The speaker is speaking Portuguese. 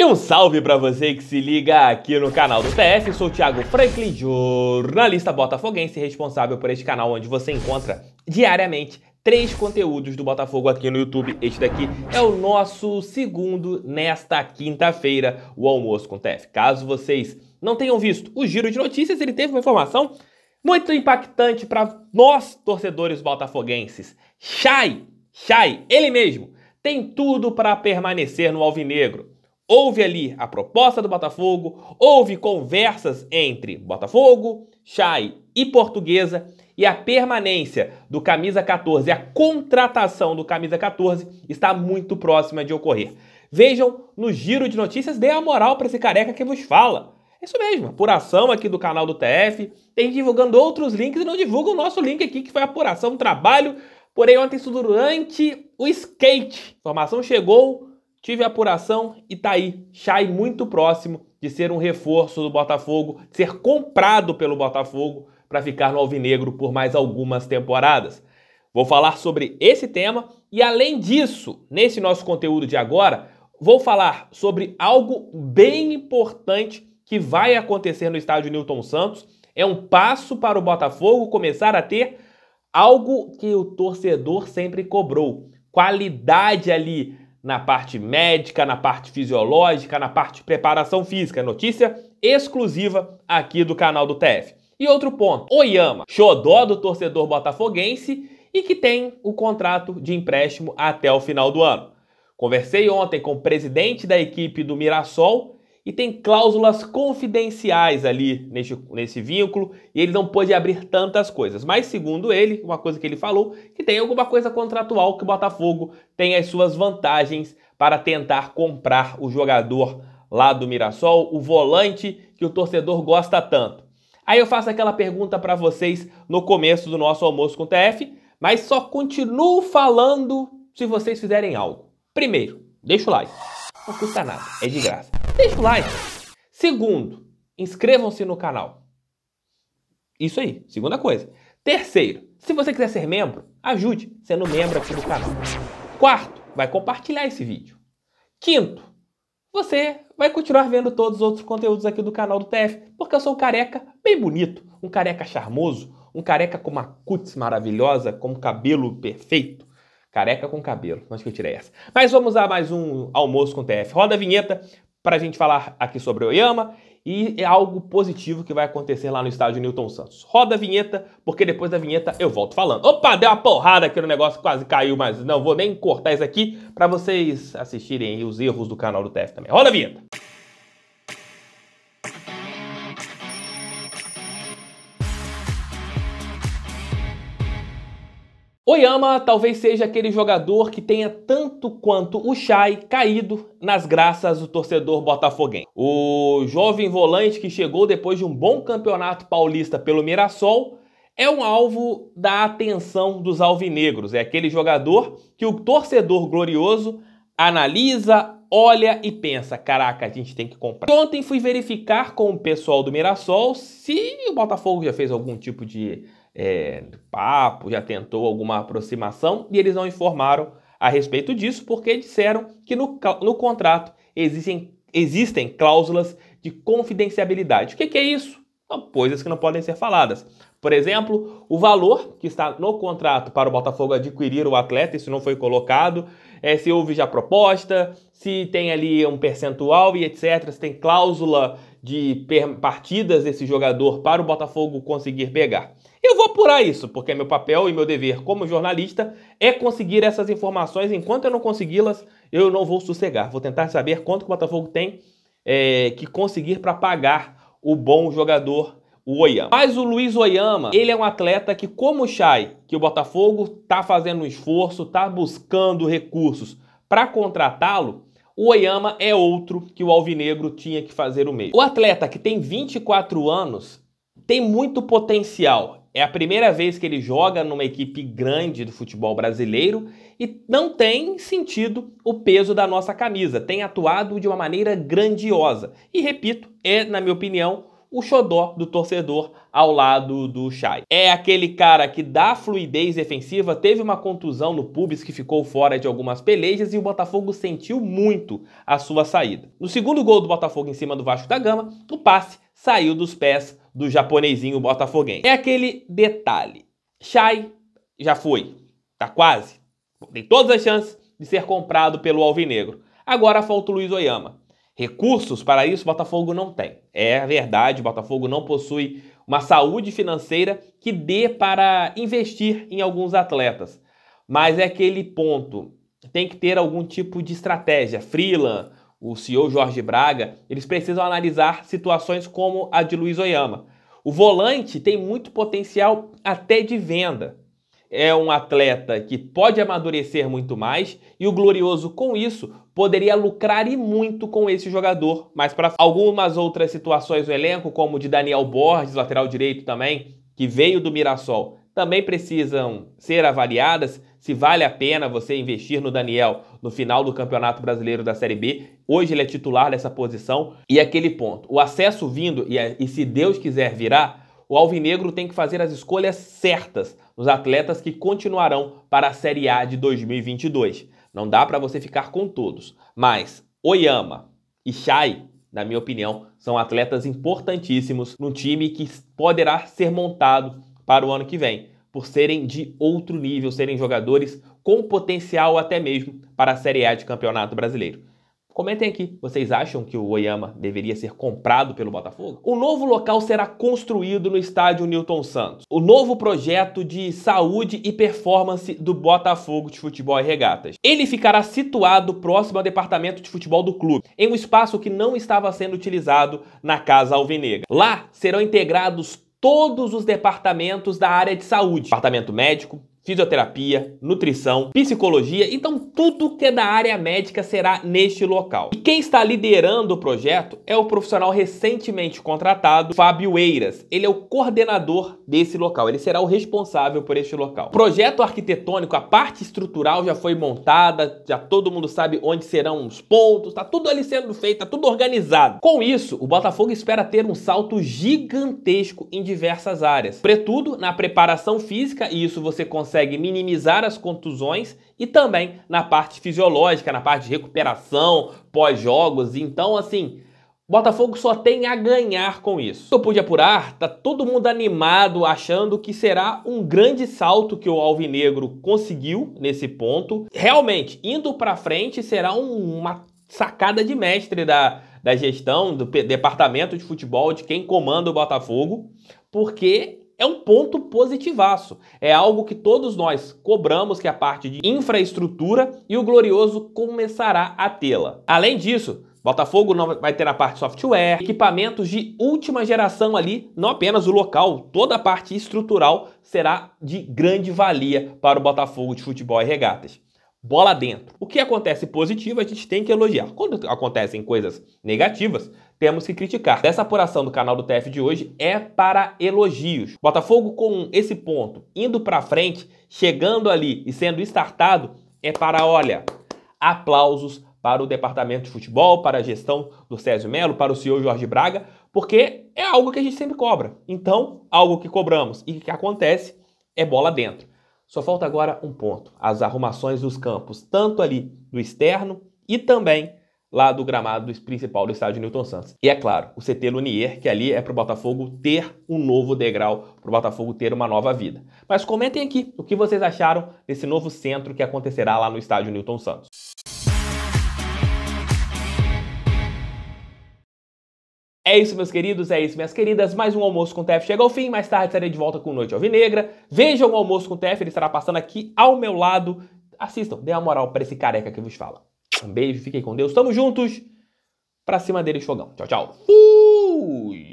E um salve para você que se liga aqui no canal do TF, Eu sou o Thiago Franklin, jornalista botafoguense responsável por este canal onde você encontra diariamente três conteúdos do Botafogo aqui no YouTube. Este daqui é o nosso segundo nesta quinta-feira, o almoço com o TF. Caso vocês não tenham visto o giro de notícias, ele teve uma informação muito impactante para nós torcedores botafoguenses. Chai, Chai, ele mesmo, tem tudo para permanecer no alvinegro Houve ali a proposta do Botafogo, houve conversas entre Botafogo, Chay e Portuguesa e a permanência do camisa 14, a contratação do camisa 14 está muito próxima de ocorrer. Vejam no giro de notícias, dê a moral para esse careca que vos fala. É isso mesmo, apuração aqui do canal do TF, tem divulgando outros links e não divulga o nosso link aqui que foi apuração, trabalho, porém ontem isso durante o skate. A informação chegou tive apuração e tá aí, Chay muito próximo de ser um reforço do Botafogo, de ser comprado pelo Botafogo para ficar no Alvinegro por mais algumas temporadas. Vou falar sobre esse tema e além disso, nesse nosso conteúdo de agora, vou falar sobre algo bem importante que vai acontecer no estádio Newton Santos. É um passo para o Botafogo começar a ter algo que o torcedor sempre cobrou, qualidade ali na parte médica, na parte fisiológica, na parte de preparação física. É notícia exclusiva aqui do canal do TF. E outro ponto, Oyama, xodó do torcedor botafoguense e que tem o contrato de empréstimo até o final do ano. Conversei ontem com o presidente da equipe do Mirassol e tem cláusulas confidenciais ali nesse nesse vínculo e ele não pôde abrir tantas coisas. Mas, segundo ele, uma coisa que ele falou, que tem alguma coisa contratual que o Botafogo tem as suas vantagens para tentar comprar o jogador lá do Mirassol, o volante que o torcedor gosta tanto. Aí eu faço aquela pergunta para vocês no começo do nosso almoço com o TF, mas só continuo falando se vocês fizerem algo. Primeiro, deixa o like. Não custa nada, é de graça. Deixa o like. Segundo, inscrevam-se no canal. Isso aí, segunda coisa. Terceiro, se você quiser ser membro, ajude sendo membro aqui do canal. Quarto, vai compartilhar esse vídeo. Quinto, você vai continuar vendo todos os outros conteúdos aqui do canal do TF, porque eu sou um careca bem bonito, um careca charmoso, um careca com uma cutis maravilhosa, com cabelo perfeito. Careca com cabelo, acho que eu tirei essa? Mas vamos a mais um almoço com o TF. Roda a vinheta para a gente falar aqui sobre Oyama e é algo positivo que vai acontecer lá no estádio Newton Santos. Roda a vinheta, porque depois da vinheta eu volto falando. Opa, deu uma porrada aqui no negócio, quase caiu, mas não vou nem cortar isso aqui para vocês assistirem os erros do canal do TF também. Roda a vinheta! Oyama talvez seja aquele jogador que tenha tanto quanto o Chai caído nas graças do torcedor botafoguense. O jovem volante que chegou depois de um bom campeonato paulista pelo Mirassol é um alvo da atenção dos alvinegros. É aquele jogador que o torcedor glorioso analisa, olha e pensa: caraca, a gente tem que comprar. Ontem fui verificar com o pessoal do Mirassol se o Botafogo já fez algum tipo de é, papo, já tentou alguma aproximação e eles não informaram a respeito disso porque disseram que no, no contrato existem, existem cláusulas de confidenciabilidade. O que, que é isso? coisas que não podem ser faladas. Por exemplo, o valor que está no contrato para o Botafogo adquirir o atleta, isso não foi colocado, é, se houve já proposta, se tem ali um percentual e etc., se tem cláusula de partidas desse jogador para o Botafogo conseguir pegar. Eu vou apurar isso, porque é meu papel e meu dever como jornalista é conseguir essas informações. Enquanto eu não consegui-las, eu não vou sossegar. Vou tentar saber quanto o Botafogo tem é, que conseguir para pagar o bom jogador o Oyama. Mas o Luiz Oyama, ele é um atleta que, como o Chay, que o Botafogo está fazendo um esforço, está buscando recursos para contratá-lo, o Oyama é outro que o Alvinegro tinha que fazer o mesmo. O atleta que tem 24 anos tem muito potencial. É a primeira vez que ele joga numa equipe grande do futebol brasileiro e não tem sentido o peso da nossa camisa. Tem atuado de uma maneira grandiosa. E repito, é, na minha opinião, o xodó do torcedor ao lado do Shai É aquele cara que dá fluidez defensiva, teve uma contusão no pubis que ficou fora de algumas pelejas e o Botafogo sentiu muito a sua saída. No segundo gol do Botafogo em cima do Vasco da Gama, o passe saiu dos pés do japonesinho botafoguense. É aquele detalhe. Shai já foi, tá quase, tem todas as chances de ser comprado pelo Alvinegro. Agora falta o Luiz Oyama. Recursos para isso, Botafogo não tem. É verdade, Botafogo não possui uma saúde financeira que dê para investir em alguns atletas. Mas é aquele ponto, tem que ter algum tipo de estratégia. Freeland, o CEO Jorge Braga, eles precisam analisar situações como a de Luiz Oyama. O volante tem muito potencial até de venda. É um atleta que pode amadurecer muito mais e o Glorioso, com isso, poderia lucrar e muito com esse jogador mas para algumas outras situações no elenco, como de Daniel Borges, lateral direito também, que veio do Mirassol, também precisam ser avaliadas se vale a pena você investir no Daniel no final do Campeonato Brasileiro da Série B. Hoje ele é titular dessa posição e aquele ponto. O acesso vindo e, e se Deus quiser virá, o Alvinegro tem que fazer as escolhas certas nos atletas que continuarão para a Série A de 2022. Não dá para você ficar com todos, mas Oyama e Shai, na minha opinião, são atletas importantíssimos no time que poderá ser montado para o ano que vem, por serem de outro nível, serem jogadores com potencial até mesmo para a Série A de Campeonato Brasileiro. Comentem aqui, vocês acham que o Oyama deveria ser comprado pelo Botafogo? O novo local será construído no estádio Newton Santos. O novo projeto de saúde e performance do Botafogo de Futebol e Regatas. Ele ficará situado próximo ao departamento de futebol do clube, em um espaço que não estava sendo utilizado na Casa Alvinegra. Lá serão integrados todos os departamentos da área de saúde: departamento médico, fisioterapia, nutrição, psicologia, então tudo que é da área médica será neste local. E quem está liderando o projeto é o profissional recentemente contratado, Fábio Eiras. Ele é o coordenador desse local, ele será o responsável por este local. O projeto arquitetônico, a parte estrutural já foi montada, já todo mundo sabe onde serão os pontos, tá tudo ali sendo feito, tá tudo organizado. Com isso, o Botafogo espera ter um salto gigantesco em diversas áreas. Pretudo, na preparação física, e isso você consegue consegue minimizar as contusões e também na parte fisiológica, na parte de recuperação, pós-jogos. Então, assim, Botafogo só tem a ganhar com isso. Eu pude apurar, tá todo mundo animado, achando que será um grande salto que o Alvinegro conseguiu nesse ponto. Realmente, indo para frente, será um, uma sacada de mestre da, da gestão, do departamento de futebol, de quem comanda o Botafogo, porque é um ponto positivaço. É algo que todos nós cobramos, que é a parte de infraestrutura, e o Glorioso começará a tê-la. Além disso, Botafogo não vai ter na parte software, equipamentos de última geração ali, não apenas o local, toda a parte estrutural será de grande valia para o Botafogo de Futebol e Regatas bola dentro. O que acontece positivo, a gente tem que elogiar. Quando acontecem coisas negativas, temos que criticar. Dessa apuração do canal do TF de hoje é para elogios. Botafogo com esse ponto, indo para frente, chegando ali e sendo startado, é para, olha, aplausos para o departamento de futebol, para a gestão do Césio Melo, para o senhor Jorge Braga, porque é algo que a gente sempre cobra. Então, algo que cobramos e que acontece é bola dentro. Só falta agora um ponto: as arrumações dos campos, tanto ali do externo e também lá do gramado principal do estádio Newton Santos. E é claro, o CT Lunier, que ali é para o Botafogo ter um novo degrau, para o Botafogo ter uma nova vida. Mas comentem aqui o que vocês acharam desse novo centro que acontecerá lá no estádio Newton Santos. É isso, meus queridos, é isso, minhas queridas. Mais um Almoço com o TF chega ao fim. Mais tarde estarei de volta com Noite Alvinegra. Vejam o Almoço com o TF, ele estará passando aqui ao meu lado. Assistam, dê uma moral para esse careca que vos fala. Um beijo, fiquem com Deus. Tamo juntos. Pra cima dele, fogão. Tchau, tchau. Fui!